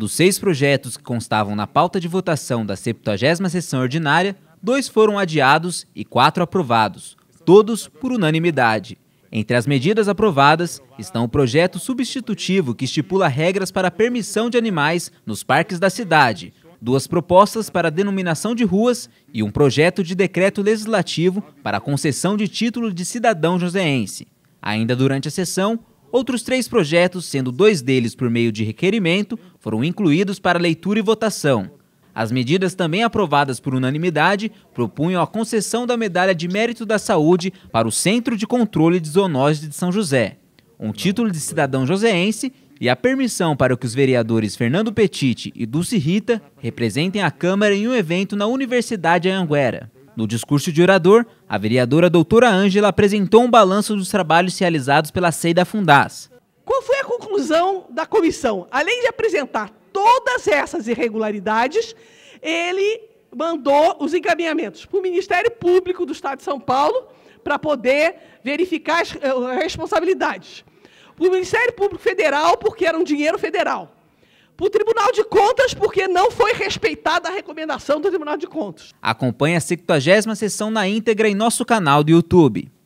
Dos seis projetos que constavam na pauta de votação da 70 sessão ordinária, dois foram adiados e quatro aprovados, todos por unanimidade. Entre as medidas aprovadas estão o projeto substitutivo que estipula regras para a permissão de animais nos parques da cidade, duas propostas para denominação de ruas e um projeto de decreto legislativo para a concessão de título de cidadão joseense. Ainda durante a sessão, Outros três projetos, sendo dois deles por meio de requerimento, foram incluídos para leitura e votação. As medidas também aprovadas por unanimidade propunham a concessão da Medalha de Mérito da Saúde para o Centro de Controle de Zoonoses de São José, um título de cidadão joseense e a permissão para que os vereadores Fernando Petit e Dulce Rita representem a Câmara em um evento na Universidade Anhanguera. No discurso de orador, a vereadora doutora Ângela apresentou um balanço dos trabalhos realizados pela SEI da Fundaz. Qual foi a conclusão da comissão? Além de apresentar todas essas irregularidades, ele mandou os encaminhamentos para o Ministério Público do Estado de São Paulo para poder verificar as eh, responsabilidades. Para o Ministério Público Federal, porque era um dinheiro federal para o Tribunal de Contas porque não foi respeitada a recomendação do Tribunal de Contas. Acompanhe a 70 sessão na íntegra em nosso canal do YouTube.